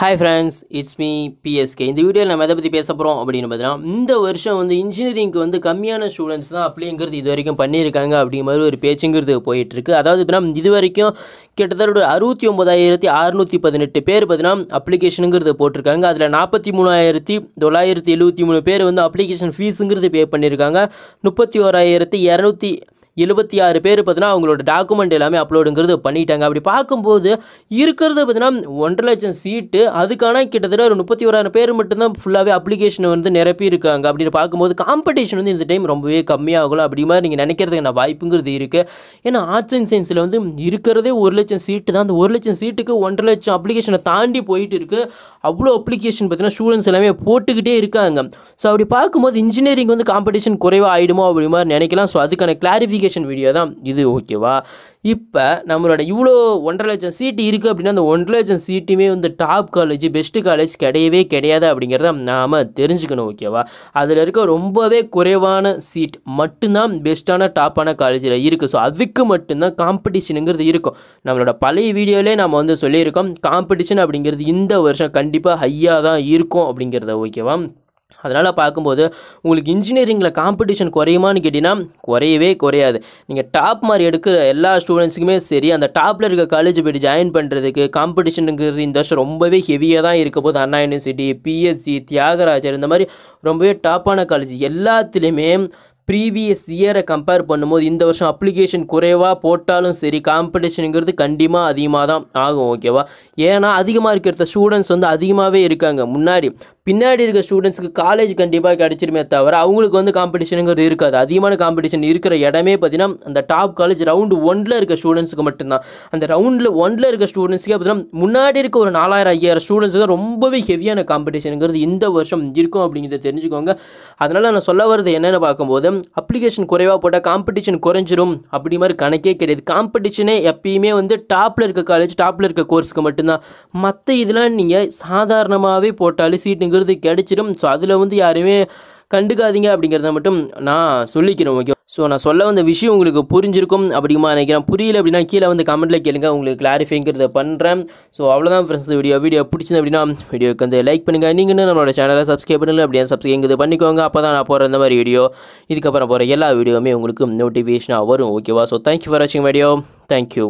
hi friends it's me PSK இந்த வீடியோவில் நம்ம எதை பற்றி பேச போகிறோம் அப்படின்னு பார்த்தீங்கன்னா இந்த வருஷம் வந்து இன்ஜினியரிங்க்கு வந்து கம்மியான ஸ்டூடெண்ட்ஸ் தான் அப்படிங்கிறது இது வரைக்கும் பண்ணியிருக்காங்க அப்படிங்கிற மாதிரி ஒரு பேச்சுங்கிறது போயிட்டுருக்கு அதாவது பார்த்தீங்கன்னா இது வரைக்கும் கிட்டத்தட்ட ஒரு அறுபத்தி ஒம்பதாயிரத்தி அறுநூற்றி பதினெட்டு பேர் பார்த்தீங்கன்னா அப்ளிகேஷனுங்கிறது போட்டிருக்காங்க அதில் நாற்பத்தி மூணாயிரத்தி தொள்ளாயிரத்தி எழுபத்தி மூணு பேர் வந்து அப்ளிகேஷன் ஃபீஸுங்கிறது பே பண்ணியிருக்காங்க முப்பத்தி ஓராயிரத்தி இரநூத்தி எழுபத்தி ஆறு பேர் பார்த்தினா அவங்களோட டாக்குமெண்ட் எல்லாமே அப்லோடுங்கிறது பண்ணிட்டாங்க அப்படி பார்க்கும்போது இருக்கிறது பார்த்தீங்கன்னா ஒன்றரை லட்சம் சீட்டு அதுக்கான கிட்டத்தட்ட ஒரு முப்பத்தி ஓராயிரம் பேர் மட்டும்தான் ஃபுல்லாகவே அப்ளிகேஷனை வந்து நிரப்பியிருக்காங்க அப்படின்னு பார்க்கும்போது காம்படிஷன் வந்து இந்த டைம் ரொம்பவே கம்மியாகலாம் அப்படி மாதிரி நீங்கள் நினைக்கிறதுக்கான வாய்ப்புங்கிறது இருக்குது ஏன்னா ஆர்ட்ஸ் அண்ட் சயின்ஸில் வந்து இருக்கிறதே ஒரு லட்சம் சீட்டு தான் அந்த ஒரு லட்சம் சீட்டுக்கு ஒன்றரை லட்சம் அப்ளிகேஷனை தாண்டி போயிட்டு இருக்குது அவ்வளோ அப்ளிகேஷன் பார்த்தீங்கன்னா ஸ்டூடெண்ட்ஸ் எல்லாமே போட்டுக்கிட்டே இருக்காங்க ஸோ அப்படி பார்க்கும்போது இன்ஜினியரிங் வந்து காம்படிஷன் குறைவாக ஆகிடுமோ அப்படி மாதிரி நினைக்கலாம் ஸோ அதுக்கான கிளாரிஃபிகேஷன் நோட்டிஃபிகேஷன் வீடியோ தான் இது ஓகேவா இப்போ நம்மளோட இவ்வளோ ஒன்றரை லட்சம் சீட்டு இருக்குது அப்படின்னா அந்த ஒன்றரை லட்சம் சீட்டுமே வந்து டாப் காலேஜ் பெஸ்ட்டு காலேஜ் கிடையவே கிடையாது அப்படிங்கிறத நாம் தெரிஞ்சுக்கணும் ஓகேவா அதில் இருக்க ரொம்பவே குறைவான சீட் மட்டும்தான் பெஸ்ட்டான டாப்பான காலேஜில் இருக்குது ஸோ அதுக்கு மட்டும்தான் காம்படிஷனுங்கிறது இருக்கும் நம்மளோட பழைய வீடியோவிலே நம்ம வந்து சொல்லியிருக்கோம் காம்படிஷன் அப்படிங்கிறது இந்த வருஷம் கண்டிப்பாக ஹையாக தான் இருக்கும் அப்படிங்கிறத ஓகேவா அதனால் பார்க்கும்போது உங்களுக்கு இன்ஜினியரிங்கில் காம்படிஷன் குறையுமான்னு கேட்டிங்கன்னா குறையவே குறையாது நீங்கள் டாப் மாதிரி எடுக்கிற எல்லா ஸ்டூடெண்ட்ஸுக்குமே சரி அந்த டாப்பில் இருக்க காலேஜ் போய்ட்டு ஜாயின் பண்ணுறதுக்கு காம்படிஷனுங்கிறது இந்த வருஷம் ரொம்பவே ஹெவியாக தான் இருக்க போது அண்ணா யூனிவர்சிட்டி பிஎஸ்சி தியாகராஜர் இந்த மாதிரி ரொம்பவே டாப்பான காலேஜ் எல்லாத்துலேயுமே ப்ரீவியஸ் இயரை கம்பேர் பண்ணும்போது இந்த வருஷம் அப்ளிகேஷன் குறைவாக போட்டாலும் சரி காம்படிஷனுங்கிறது கண்டிப்பாக அதிகமாக தான் ஆகும் ஓகேவா ஏன்னா அதிகமாக இருக்கிற ஸ்டூடெண்ட்ஸ் வந்து அதிகமாகவே இருக்காங்க முன்னாடி பின்னாடி இருக்க ஸ்டூடெண்ட்ஸுக்கு காலேஜ் கண்டிப்பாக கிடச்சிருமே தவிர அவங்களுக்கு வந்து காம்படிஷனுங்கிறது இருக்காது அதிகமான காம்படிஷன் இருக்கிற இடமே பார்த்தீங்கன்னா அந்த டாப் காலேஜ் ரவுண்டு ஒன்றில் இருக்க ஸ்டூடெண்ட்ஸுக்கு மட்டும்தான் அந்த ரவுண்டில் ஒன்றில் இருக்க ஸ்டூடெண்ட்ஸுக்கே பார்த்தீங்கன்னா முன்னாடி இருக்க ஒரு நாலாயிரம் ஐயாயிரம் ஸ்டூடெண்ட்ஸுக்கு ரொம்பவே ஹெவியான காம்படிஷனுங்கிறது இந்த வருஷம் இருக்கும் அப்படிங்கிறத தெரிஞ்சுக்கோங்க அதனால் நான் சொல்ல வர்றது என்னென்னு பார்க்கும்போது அப்ளிகேஷன் குறைவாக போட்டால் காம்படிஷன் குறைஞ்சிரும் அப்படி மாதிரி கணக்கே கிடையாது காம்படிஷனே எப்பயுமே வந்து டாப்பில் இருக்க காலேஜ் டாப்பில் இருக்க கோர்ஸுக்கு மட்டும்தான் மற்ற இதெல்லாம் நீங்கள் சாதாரணமாகவே போட்டாலும் சீட்டுங்க அப்படிங்கிறது கிடச்சிடும் ஸோ அதில் வந்து யாருமே கண்டுக்காதீங்க அப்படிங்கிறத மட்டும் நான் சொல்லிக்கிறேன் ஓகே ஸோ நான் சொல்ல வந்த விஷயம் உங்களுக்கு புரிஞ்சிருக்கும் அப்படிமா நினைக்கிறேன் புரியல அப்படின்னா கீழே வந்து கமெண்ட்டில் கேளுங்க உங்களுக்கு கிளாரிஃபைங்கிறத பண்ணுறேன் ஸோ அவ்வளோதான் ஃப்ரெண்ட்ஸ் வீடியோ வீடியோ பிடிச்சது அப்படின்னா வீடியோக்கு வந்து லைக் பண்ணுங்கள் நீங்கள் நம்மளோட சேனலை சப்ஸ்கிரைப் பண்ணல அப்படின்னு சப்ஸ்கிரைப் இது பண்ணிக்கோங்க அப்போ தான் நான் போகிற இந்த மாதிரி வீடியோ இதுக்கப்புறம் போகிற எல்லா வீடியோவுமே உங்களுக்கு நோட்டிஃபிகேஷனாக வரும் ஓகேவா ஸோ தேங்க்யூ ஃபார் வாட்சிங் வீடியோ தேங்க்யூ